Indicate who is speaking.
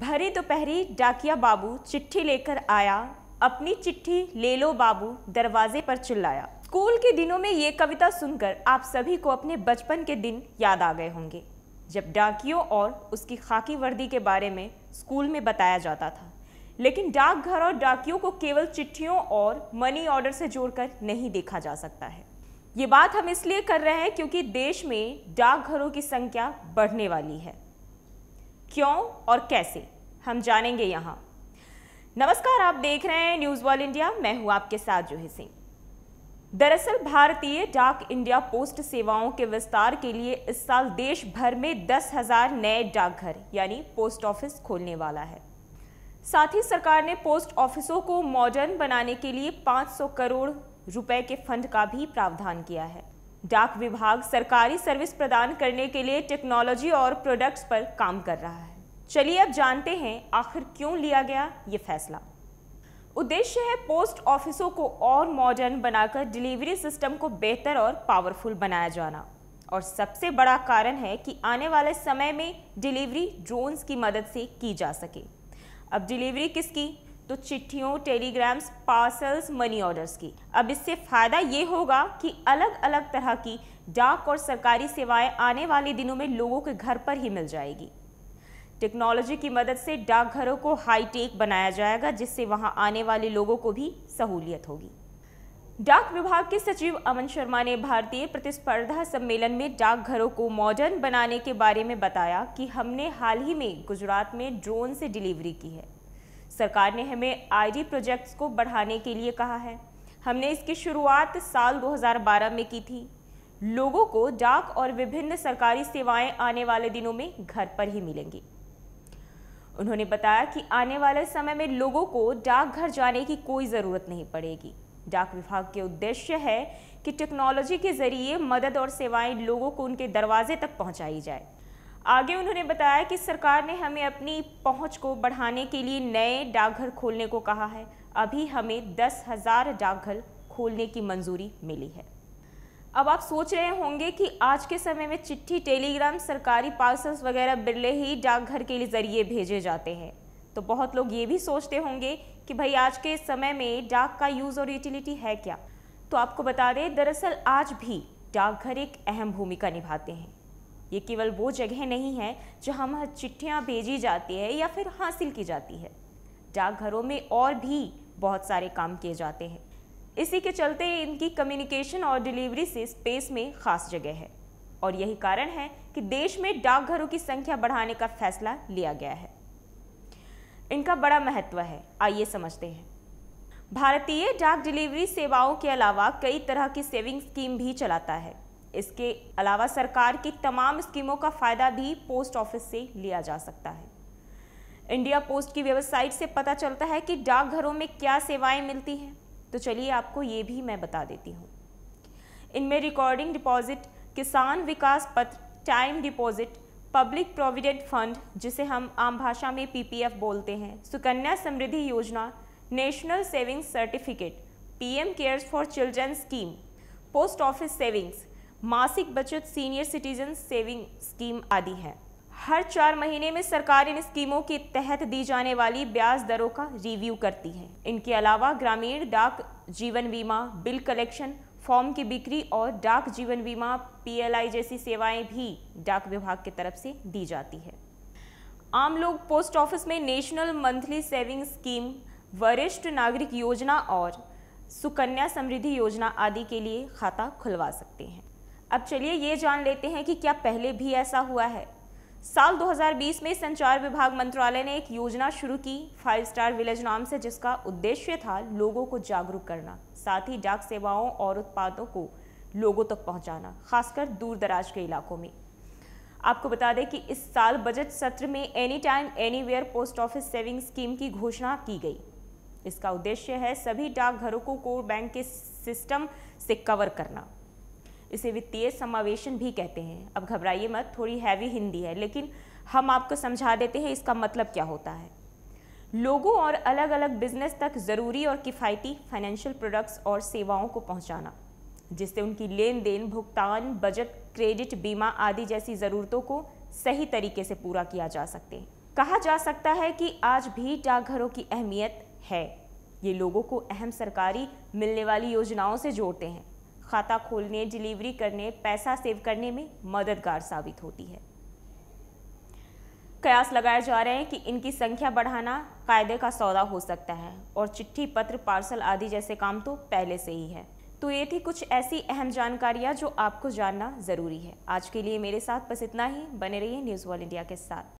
Speaker 1: भरी दोपहरी डाकिया बाबू चिट्ठी लेकर आया अपनी चिट्ठी ले लो बाबू दरवाजे पर चिल्लाया स्कूल के दिनों में ये कविता सुनकर आप सभी को अपने बचपन के दिन याद आ गए होंगे जब डाकियों और उसकी खाकी वर्दी के बारे में स्कूल में बताया जाता था लेकिन डाकघर और डाकियों को केवल चिट्ठियों और मनी ऑर्डर से जोड़कर नहीं देखा जा सकता है ये बात हम इसलिए कर रहे हैं क्योंकि देश में डाकघरों की संख्या बढ़ने वाली है क्यों और कैसे हम जानेंगे यहाँ नमस्कार आप देख रहे हैं न्यूज़ वॉल इंडिया मैं हूँ आपके साथ जूहे सिंह दरअसल भारतीय डाक इंडिया पोस्ट सेवाओं के विस्तार के लिए इस साल देश भर में दस हजार नए डाकघर यानी पोस्ट ऑफिस खोलने वाला है साथ ही सरकार ने पोस्ट ऑफिसों को मॉडर्न बनाने के लिए 500 करोड़ रुपए के फंड का भी प्रावधान किया है डाक विभाग सरकारी सर्विस प्रदान करने के लिए टेक्नोलॉजी और प्रोडक्ट्स पर काम कर रहा है चलिए अब जानते हैं आखिर क्यों लिया गया ये फैसला उद्देश्य है पोस्ट ऑफिसों को और मॉडर्न बनाकर डिलीवरी सिस्टम को बेहतर और पावरफुल बनाया जाना और सबसे बड़ा कारण है कि आने वाले समय में डिलीवरी ड्रोन्स की मदद से की जा सके अब डिलीवरी किसकी तो चिट्ठियों टेलीग्राम्स पार्सल्स मनी ऑर्डर्स की अब इससे फ़ायदा ये होगा कि अलग अलग तरह की डाक और सरकारी सेवाएं आने वाले दिनों में लोगों के घर पर ही मिल जाएगी टेक्नोलॉजी की मदद से डाकघरों को हाईटेक बनाया जाएगा जिससे वहां आने वाले लोगों को भी सहूलियत होगी डाक विभाग के सचिव अमन शर्मा ने भारतीय प्रतिस्पर्धा सम्मेलन में डाकघरों को मॉडर्न बनाने के बारे में बताया कि हमने हाल ही में गुजरात में ड्रोन से डिलीवरी की है सरकार ने हमें आईडी प्रोजेक्ट्स को बढ़ाने के लिए कहा है हमने इसकी शुरुआत साल 2012 में की थी लोगों को डाक और विभिन्न सरकारी सेवाएं आने वाले दिनों में घर पर ही मिलेंगी उन्होंने बताया कि आने वाले समय में लोगों को डाकघर जाने की कोई ज़रूरत नहीं पड़ेगी डाक विभाग के उद्देश्य है कि टेक्नोलॉजी के जरिए मदद और सेवाएं लोगों को उनके दरवाजे तक पहुंचाई जाए आगे उन्होंने बताया कि सरकार ने हमें अपनी पहुंच को बढ़ाने के लिए नए डाकघर खोलने को कहा है अभी हमें दस हज़ार डाकघर खोलने की मंजूरी मिली है अब आप सोच रहे होंगे कि आज के समय में चिट्ठी टेलीग्राम सरकारी पार्सल्स वगैरह बिरले ही डाकघर के ज़रिए भेजे जाते हैं तो बहुत लोग ये भी सोचते होंगे कि भाई आज के समय में डाक का यूज़ और यूटिलिटी है क्या तो आपको बता दें दरअसल आज भी डाकघर एक अहम भूमिका निभाते हैं ये केवल वो जगह नहीं है जहाँ वह चिट्ठियाँ भेजी जाती है या फिर हासिल की जाती है डाकघरों में और भी बहुत सारे काम किए जाते हैं इसी के चलते इनकी कम्युनिकेशन और डिलीवरी से स्पेस में खास जगह है और यही कारण है कि देश में डाकघरों की संख्या बढ़ाने का फैसला लिया गया है इनका बड़ा महत्व है आइए समझते हैं भारतीय डाक डिलीवरी सेवाओं के अलावा कई तरह की सेविंग स्कीम भी चलाता है इसके अलावा सरकार की तमाम स्कीमों का फ़ायदा भी पोस्ट ऑफिस से लिया जा सकता है इंडिया पोस्ट की वेबसाइट से पता चलता है कि डाकघरों में क्या सेवाएं मिलती हैं तो चलिए आपको ये भी मैं बता देती हूँ इनमें recording deposit Kisan Vikas Patra time deposit public provident fund जिसे हम आम भाषा में पीपीएफ बोलते हैं Sukanya Samriddhi Yojana national savings certificate PM cares for children scheme post office savings मासिक बचत सीनियर सिटीजन सेविंग स्कीम आदि है हर चार महीने में सरकार इन स्कीमों के तहत दी जाने वाली ब्याज दरों का रिव्यू करती है इनके अलावा ग्रामीण डाक जीवन बीमा बिल कलेक्शन फॉर्म की बिक्री और डाक जीवन बीमा पी जैसी सेवाएं भी डाक विभाग की तरफ से दी जाती है आम लोग पोस्ट ऑफिस में नेशनल मंथली सेविंग स्कीम वरिष्ठ नागरिक योजना और सुकन्या समृद्धि योजना आदि के लिए खाता खुलवा सकते हैं अब चलिए ये जान लेते हैं कि क्या पहले भी ऐसा हुआ है साल 2020 में संचार विभाग मंत्रालय ने एक योजना शुरू की फाइव स्टार विलेज नाम से जिसका उद्देश्य था लोगों को जागरूक करना साथ ही डाक सेवाओं और उत्पादों को लोगों तक पहुंचाना खासकर दूर दराज के इलाकों में आपको बता दें कि इस साल बजट सत्र में any time anywhere post office saving scheme की घोषणा की गई इसका उद्देश्य है सभी डाकघरों को कोर बैंक के सिस्टम से कवर करना इसे वित्तीय समावेशन भी कहते हैं अब घबराइए मत थोड़ी हैवी हिंदी है लेकिन हम आपको समझा देते हैं इसका मतलब क्या होता है लोगों और अलग अलग बिजनेस तक ज़रूरी और किफ़ायती फाइनेंशियल प्रोडक्ट्स और सेवाओं को पहुंचाना जिससे उनकी लेन देन भुगतान बजट क्रेडिट बीमा आदि जैसी ज़रूरतों को सही तरीके से पूरा किया जा सकते हैं कहा जा सकता है कि आज भी डाकघरों की अहमियत है ये लोगों को अहम सरकारी मिलने वाली योजनाओं से जोड़ते हैं खाता खोलने डिलीवरी करने पैसा सेव करने में मददगार साबित होती है कयास लगाए जा रहे हैं कि इनकी संख्या बढ़ाना कायदे का सौदा हो सकता है और चिट्ठी पत्र पार्सल आदि जैसे काम तो पहले से ही है तो ये थी कुछ ऐसी अहम जानकारियां जो आपको जानना ज़रूरी है आज के लिए मेरे साथ बस इतना ही बने रहिए न्यूज़ वॉल इंडिया के साथ